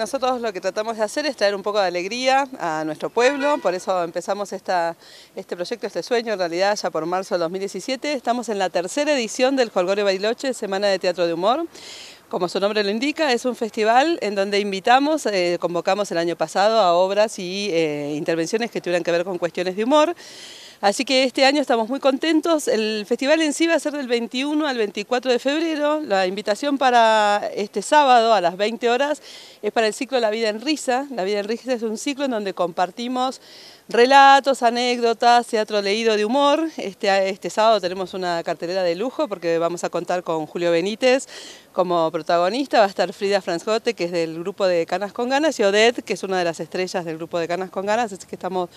Nosotros lo que tratamos de hacer es traer un poco de alegría a nuestro pueblo, por eso empezamos esta, este proyecto, este sueño, en realidad ya por marzo de 2017. Estamos en la tercera edición del Jolgorio Bailoche, Semana de Teatro de Humor. Como su nombre lo indica, es un festival en donde invitamos, eh, convocamos el año pasado a obras y eh, intervenciones que tuvieran que ver con cuestiones de humor. Así que este año estamos muy contentos. El festival en sí va a ser del 21 al 24 de febrero. La invitación para este sábado a las 20 horas es para el ciclo La vida en risa. La vida en risa es un ciclo en donde compartimos relatos, anécdotas, teatro leído de humor. Este, este sábado tenemos una cartelera de lujo porque vamos a contar con Julio Benítez como protagonista. Va a estar Frida Franzgote, que es del grupo de Canas con Ganas, y Odette, que es una de las estrellas del grupo de Canas con Ganas. Así que estamos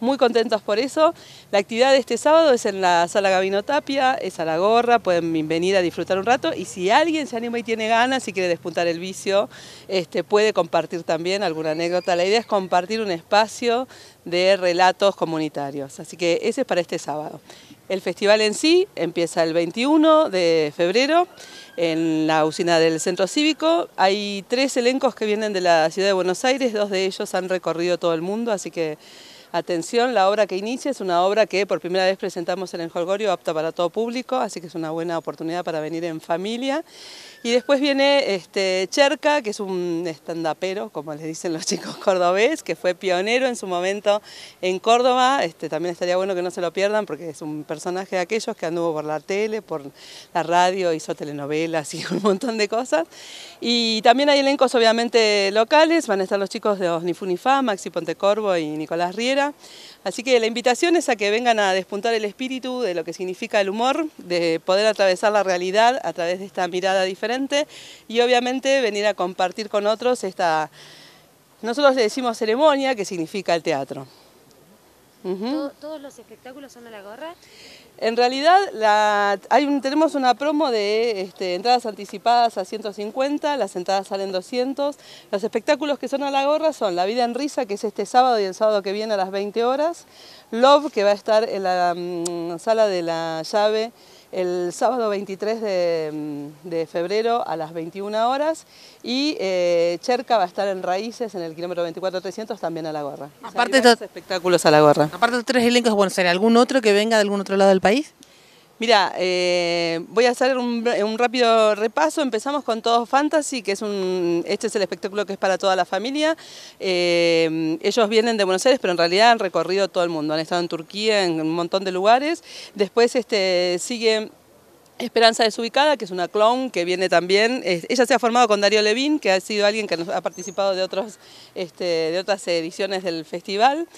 muy contentos por eso. La actividad de este sábado es en la sala Gabino Tapia, es a la gorra, pueden venir a disfrutar un rato y si alguien se anima y tiene ganas y quiere despuntar el vicio, este, puede compartir también alguna anécdota. La idea es compartir un espacio de relatos comunitarios, así que ese es para este sábado. El festival en sí empieza el 21 de febrero en la usina del Centro Cívico. Hay tres elencos que vienen de la ciudad de Buenos Aires, dos de ellos han recorrido todo el mundo, así que atención. La obra que inicia es una obra que por primera vez presentamos en el Jorgorio, apta para todo público, así que es una buena oportunidad para venir en familia. Y después viene este, Cherca, que es un estandapero, como le dicen los chicos cordobés, que fue pionero en su momento en Córdoba. Este, también estaría bueno que no se lo pierdan porque es un personaje de aquellos que anduvo por la tele, por la radio, hizo telenovelas y un montón de cosas. Y también hay elencos obviamente locales, van a estar los chicos de Osnifunifá, Maxi Pontecorvo y Nicolás Riera Así que la invitación es a que vengan a despuntar el espíritu de lo que significa el humor, de poder atravesar la realidad a través de esta mirada diferente y obviamente venir a compartir con otros esta... Nosotros le decimos ceremonia, que significa el teatro. ¿Todos los espectáculos son a la gorra? En realidad tenemos una promo de este, entradas anticipadas a 150, las entradas salen 200. Los espectáculos que son a la gorra son La vida en risa, que es este sábado y el sábado que viene a las 20 horas. Love, que va a estar en la mm, sala de la llave el sábado 23 mm, de, febrero a las 21 horas y eh, Cherca va a estar en Raíces en el kilómetro 24-300, también a la gorra. Aparte de sea, espectáculos a la gorra. Aparte de tres elencos, bueno, ¿será algún otro que venga de algún otro lado del país? Mira, eh, voy a hacer un, rápido repaso. Empezamos con Todo Fantasy, que es un, este es el espectáculo que es para toda la familia. Eh, ellos vienen de Buenos Aires, pero en realidad han recorrido todo el mundo. Han estado en Turquía, en un montón de lugares. Después este, sigue Esperanza Desubicada, que es una clown que viene también, ella se ha formado con Darío Levín, que ha sido alguien que ha participado de, otros, este, de otras ediciones del festival.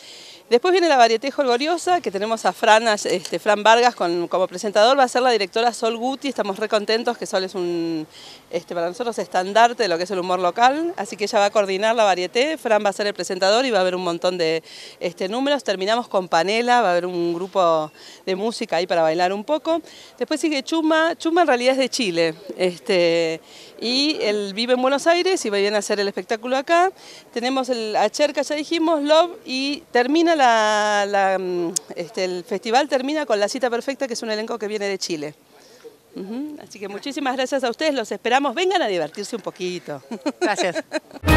Después viene la varieté Jolgoriosa, que tenemos a Fran, este, Fran Vargas como presentador, va a ser la directora Sol Guti, estamos re contentos que Sol es un, este, para nosotros, estandarte de lo que es el humor local, así que ella va a coordinar la varieté, Fran va a ser el presentador y va a haber un montón de este, números, terminamos con Panela, va a haber un grupo de música ahí para bailar un poco, después sigue Chum, Chuma, en realidad es de Chile, este, y él vive en Buenos Aires y va a hacer el espectáculo acá. Tenemos el Acherca, ya dijimos, Love, y termina la, mm, este, el festival termina con La Cita Perfecta, que es un elenco que viene de Chile. Así que muchísimas gracias a ustedes, los esperamos, vengan a divertirse un poquito. Gracias.